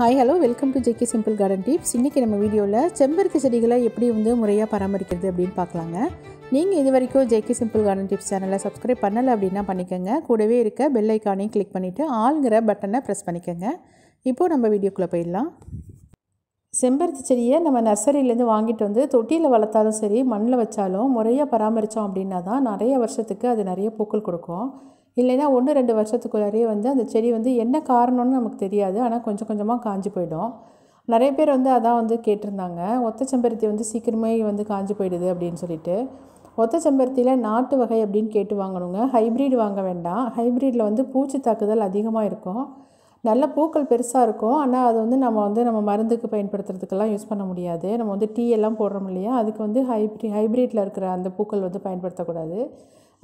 hi hello welcome to JK simple garden tips இன்றைக்கி நம்ம வீடியோவில் செம்பருத்தி செடிகளை எப்படி வந்து முறையாக பராமரிக்கிறது அப்படின்னு பார்க்கலாங்க நீங்கள் இது வரைக்கும் ஜேகே சிம்பிள் கார்டன் டிப்ஸ் சேனலை சப்ஸ்கிரைப் பண்ணலை அப்படின்னா பண்ணிக்கோங்க கூடவே இருக்க பெல் ஐக்கானையும் கிளிக் பண்ணிவிட்டு ஆளுங்கிற பட்டனை ப்ரெஸ் பண்ணிக்கோங்க இப்போது நம்ம வீடியோக்குள்ளே போயிடலாம் செம்பருத்தி செடியை நம்ம நர்சரியிலேருந்து வாங்கிட்டு வந்து தொட்டியில் வளர்த்தாலும் சரி மண்ணில் வச்சாலும் முறையாக பராமரித்தோம் அப்படின்னா தான் நிறைய வருஷத்துக்கு அது நிறைய பூக்கள் கொடுக்கும் இல்லைன்னா ஒன்று ரெண்டு வருஷத்துக்குள்ளாரையே வந்து அந்த செடி வந்து என்ன காரணம்னு நமக்கு தெரியாது ஆனால் கொஞ்சம் கொஞ்சமாக காஞ்சி போயிடும் நிறைய பேர் வந்து அதான் வந்து கேட்டிருந்தாங்க ஒத்த செம்பருத்தி வந்து சீக்கிரமே வந்து காஞ்சி போயிடுது அப்படின்னு சொல்லிட்டு ஒத்த செம்பருத்தியில் நாட்டு வகை அப்படின்னு கேட்டு வாங்கணுங்க ஹைப்ரிட் வாங்க வேண்டாம் ஹைப்ரிடில் வந்து பூச்சி தாக்குதல் அதிகமாக இருக்கும் நல்ல பூக்கள் பெருசாக இருக்கும் ஆனால் அது வந்து நம்ம வந்து நம்ம மருந்துக்கு பயன்படுத்துறதுக்கெல்லாம் யூஸ் பண்ண முடியாது நம்ம வந்து டீ எல்லாம் போடுறோம் இல்லையா அதுக்கு வந்து ஹைப்ரி ஹைப்ரிட்டில் இருக்கிற அந்த பூக்கள் வந்து பயன்படுத்தக்கூடாது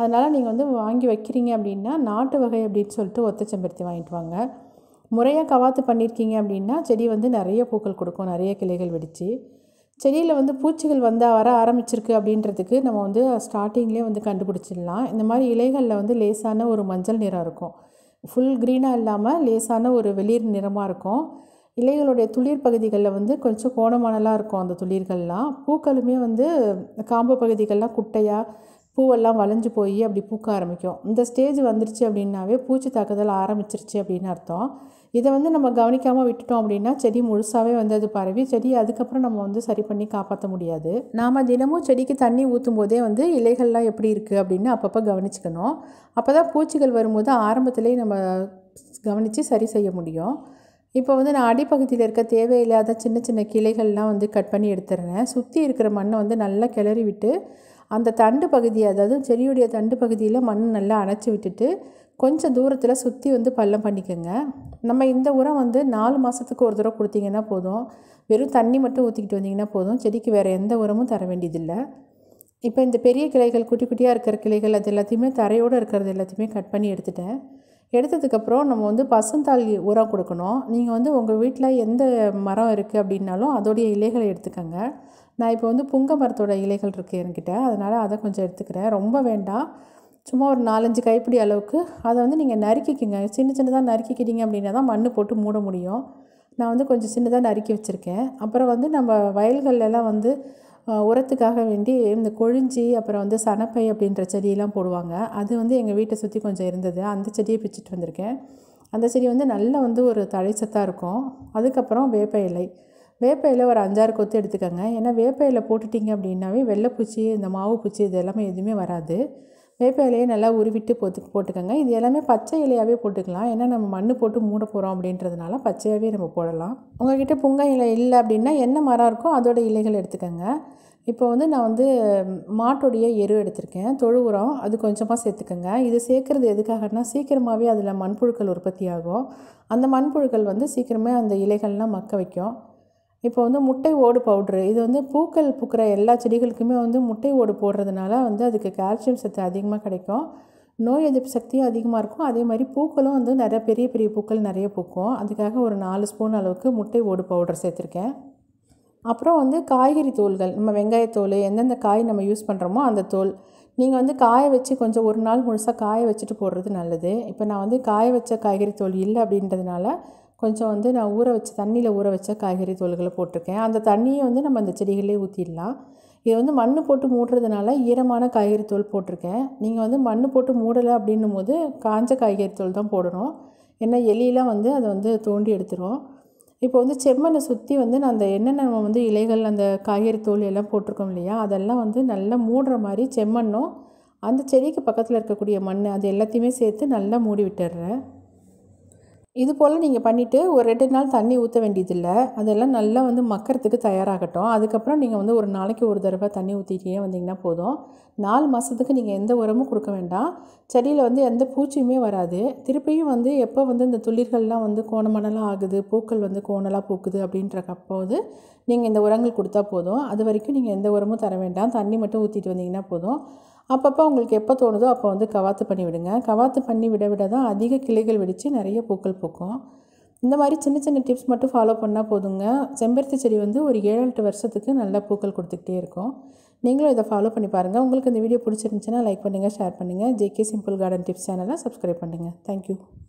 அதனால் நீங்கள் வந்து வாங்கி வைக்கிறீங்க அப்படின்னா நாட்டு வகை அப்படின்னு சொல்லிட்டு ஒத்த செம்பருத்தி வாங்கிட்டு வாங்க முறையாக கவாத்து பண்ணியிருக்கீங்க அப்படின்னா செடி வந்து நிறைய பூக்கள் கொடுக்கும் நிறைய கிளைகள் வெடித்து செடியில் வந்து பூச்சிகள் வந்து வர ஆரம்பிச்சிருக்கு அப்படின்றதுக்கு நம்ம வந்து ஸ்டார்டிங்லேயே வந்து கண்டுபிடிச்சிடலாம் இந்த மாதிரி இலைகளில் வந்து லேசான ஒரு மஞ்சள் நிறம் இருக்கும் ஃபுல் க்ரீனாக இல்லாமல் லேசான ஒரு வெளிர் நிறமாக இருக்கும் இலைகளுடைய துளிர் பகுதிகளில் வந்து கொஞ்சம் கோணமானலாம் இருக்கும் அந்த துளிர்கள்லாம் பூக்களுமே வந்து காம்பு பகுதிகள்லாம் குட்டையாக பூவெல்லாம் வளைஞ்சு போய் அப்படி பூக்க ஆரம்பிக்கும் இந்த ஸ்டேஜ் வந்துருச்சு அப்படின்னாவே பூச்சி தாக்குதல் ஆரம்பிச்சிருச்சு அப்படின்னு அர்த்தம் இதை வந்து நம்ம கவனிக்காமல் விட்டுட்டோம் அப்படின்னா செடி முழுசாகவே வந்து அது பரவி செடி அதுக்கப்புறம் நம்ம வந்து சரி பண்ணி காப்பாற்ற முடியாது நாம் தினமும் செடிக்கு தண்ணி ஊற்றும் போதே வந்து இலைகள்லாம் எப்படி இருக்குது அப்படின்னு அப்பப்போ கவனிச்சுக்கணும் அப்போ தான் பூச்சிகள் வரும்போது ஆரம்பத்துலேயே நம்ம கவனித்து சரி செய்ய முடியும் இப்போ வந்து நான் அடிப்பகுதியில் இருக்க தேவையில்லாத சின்ன சின்ன கிளைகள்லாம் வந்து கட் பண்ணி எடுத்துடுறேன் சுற்றி இருக்கிற மண்ணை வந்து நல்லா கிளறி விட்டு அந்த தண்டு பகுதி அதாவது செடியுடைய தண்டு பகுதியில் மண் நல்லா அணைச்சி விட்டுட்டு கொஞ்சம் தூரத்தில் சுற்றி வந்து பள்ளம் பண்ணிக்கோங்க நம்ம இந்த உரம் வந்து நாலு மாதத்துக்கு ஒரு தடவை கொடுத்தீங்கன்னா போதும் வெறும் தண்ணி மட்டும் ஊற்றிக்கிட்டு வந்தீங்கன்னா போதும் செடிக்கு வேறு எந்த உரமும் தர வேண்டியதில்லை இப்போ இந்த பெரிய கிளைகள் குட்டி குட்டியாக இருக்கிற கிளைகள் அது எல்லாத்தையுமே தரையோடு இருக்கிறது எல்லாத்தையுமே கட் பண்ணி எடுத்துட்டேன் எடுத்ததுக்கப்புறம் நம்ம வந்து பசுந்தால் உரம் கொடுக்கணும் நீங்கள் வந்து உங்கள் வீட்டில் எந்த மரம் இருக்குது அப்படின்னாலும் அதோடைய இலைகளை எடுத்துக்கோங்க நான் இப்போ வந்து புங்க மரத்தோட இலைகள் இருக்குது என்கிட்ட அதனால் அதை கொஞ்சம் எடுத்துக்கிறேன் ரொம்ப வேண்டாம் சும்மா ஒரு நாலஞ்சு கைப்பிடி அளவுக்கு அதை வந்து நீங்கள் நறுக்கிக்கிங்க சின்ன சின்னதாக நறுக்கிக்கிட்டீங்க அப்படின்னா தான் மண் போட்டு மூட முடியும் நான் வந்து கொஞ்சம் சின்னதாக நறுக்கி வச்சுருக்கேன் அப்புறம் வந்து நம்ம வயல்கள்லாம் வந்து உரத்துக்காக வேண்டி இந்த கொழிஞ்சி அப்புறம் வந்து சனப்பை அப்படின்ற செடியெல்லாம் போடுவாங்க அது வந்து எங்கள் வீட்டை சுற்றி கொஞ்சம் இருந்தது அந்த செடியை பிச்சுட்டு வந்திருக்கேன் அந்த செடி வந்து நல்லா வந்து ஒரு தழைச்சத்தாக இருக்கும் அதுக்கப்புறம் வேப்ப இலை வேப்ப ஒரு அஞ்சாறு கொத்து எடுத்துக்கோங்க ஏன்னா வேப்பையில் போட்டுட்டிங்க அப்படின்னாவே வெள்ளைப்பூச்சி இந்த மாவு பூச்சி இது எல்லாமே எதுவுமே வராது வேப்ப இலையை நல்லா உருவிட்டு போத்து போட்டுக்கோங்க இது எல்லாமே பச்சை இலையாகவே போட்டுக்கலாம் ஏன்னா நம்ம மண் போட்டு மூட போகிறோம் அப்படின்றதுனால பச்சையாகவே நம்ம போடலாம் உங்கள்கிட்ட புங்கை இலை இல்லை அப்படின்னா என்ன மரம் இருக்கோ அதோட இலைகள் எடுத்துக்கோங்க இப்போ வந்து நான் வந்து மாட்டுடைய எரு எடுத்திருக்கேன் தொழு உரம் அது கொஞ்சமாக சேர்த்துக்கோங்க இது சேர்க்குறது எதுக்காகனா சீக்கிரமாகவே அதில் மண்புழுக்கள் உற்பத்தி ஆகும் அந்த மண்புழுக்கள் வந்து சீக்கிரமே அந்த இலைகள்லாம் மக்க வைக்கும் இப்போ வந்து முட்டை ஓடு பவுட்ரு இது வந்து பூக்கள் பூக்கிற எல்லா செடிகளுக்குமே வந்து முட்டை ஓடு போடுறதுனால வந்து அதுக்கு கால்சியம் சத்து அதிகமாக கிடைக்கும் நோய் எதிர்ப்பு சக்தியும் அதிகமாக இருக்கும் அதே மாதிரி பூக்களும் வந்து நிறைய பெரிய பெரிய பூக்கள் நிறைய பூக்கும் அதுக்காக ஒரு நாலு ஸ்பூன் அளவுக்கு முட்டை ஓடு பவுடர் சேர்த்துருக்கேன் அப்புறம் வந்து காய்கறி தோள்கள் நம்ம வெங்காயத்தோல் எந்தெந்த காய் நம்ம யூஸ் பண்ணுறோமோ அந்த தோல் நீங்கள் வந்து காய வச்சு கொஞ்சம் ஒரு நாள் முழுசாக காய வச்சுட்டு போடுறது நல்லது இப்போ நான் வந்து காய வச்ச காய்கறி தோல் இல்லை அப்படின்றதுனால கொஞ்சம் வந்து நான் ஊற வச்ச தண்ணியில் ஊற வச்ச காய்கறி தோல்களை போட்டிருக்கேன் அந்த தண்ணியை வந்து நம்ம அந்த செடிகளே ஊற்றிடலாம் இது வந்து மண் போட்டு மூடுறதுனால ஈரமான காய்கறி தோல் போட்டிருக்கேன் நீங்கள் வந்து மண் போட்டு மூடலை அப்படின்னும் போது காஞ்ச காய்கறி தோல் தான் போடணும் ஏன்னா எலியெலாம் வந்து அதை வந்து தோண்டி எடுத்துரும் இப்போ வந்து செம்மண்ணை சுற்றி வந்து நான் அந்த என்னென்ன நம்ம வந்து இலைகள் அந்த காய்கறி தோல் எல்லாம் போட்டிருக்கோம் இல்லையா அதெல்லாம் வந்து நல்லா மூடுற மாதிரி செம்மண்ணும் அந்த செடிக்கு பக்கத்தில் இருக்கக்கூடிய மண் அது எல்லாத்தையுமே சேர்த்து நல்லா மூடி விட்டுடுறேன் இது போல் நீங்கள் பண்ணிவிட்டு ஒரு ரெண்டு நாள் தண்ணி ஊற்ற வேண்டியதில்லை அதெல்லாம் நல்லா வந்து மக்கிறதுக்கு தயாராகட்டும் அதுக்கப்புறம் நீங்கள் வந்து ஒரு நாளைக்கு ஒரு தடவை தண்ணி ஊற்றிட்டே வந்தீங்கன்னா போதும் நாலு மாதத்துக்கு நீங்கள் எந்த உரமும் கொடுக்க வேண்டாம் செடியில் வந்து எந்த பூச்சியுமே வராது திருப்பியும் வந்து எப்போ வந்து இந்த துளிர்கள்லாம் வந்து கோணமணலாக ஆகுது பூக்கள் வந்து கோணலாக பூக்குது அப்படின்றக்கப்போது அப்போது நீங்கள் இந்த உரங்கள் கொடுத்தா போதும் அது வரைக்கும் நீங்கள் எந்த உரமும் தர வேண்டாம் தண்ணி மட்டும் ஊற்றிட்டு வந்தீங்கன்னா போதும் அப்பப்போ உங்களுக்கு எப்போ தோணுதோ அப்போ வந்து கவாத்து பண்ணி விடுங்க கவாத்து பண்ணி விட விட தான் அதிக கிளைகள் வெடித்து நிறைய பூக்கள் பூக்கும் இந்த மாதிரி சின்ன சின்ன டிப்ஸ் மட்டும் ஃபாலோ பண்ணால் போதுங்க செம்பருத்தி செடி வந்து ஒரு ஏழு எட்டு வருஷத்துக்கு நல்லா பூக்கள் கொடுத்துக்கிட்டே இருக்கும் நீங்களும் இதை ஃபாலோ பண்ணி பாருங்கள் உங்களுக்கு இந்த வீடியோ பிடிச்சிருந்துச்சுன்னா லைக் பண்ணுங்கள் ஷேர் பண்ணுங்கள் ஜேகே சிம்பிள் கார்டன் டிப்ஸ் சேனலாக சப்ஸ்கிரைப் பண்ணுங்கள் தேங்க்யூ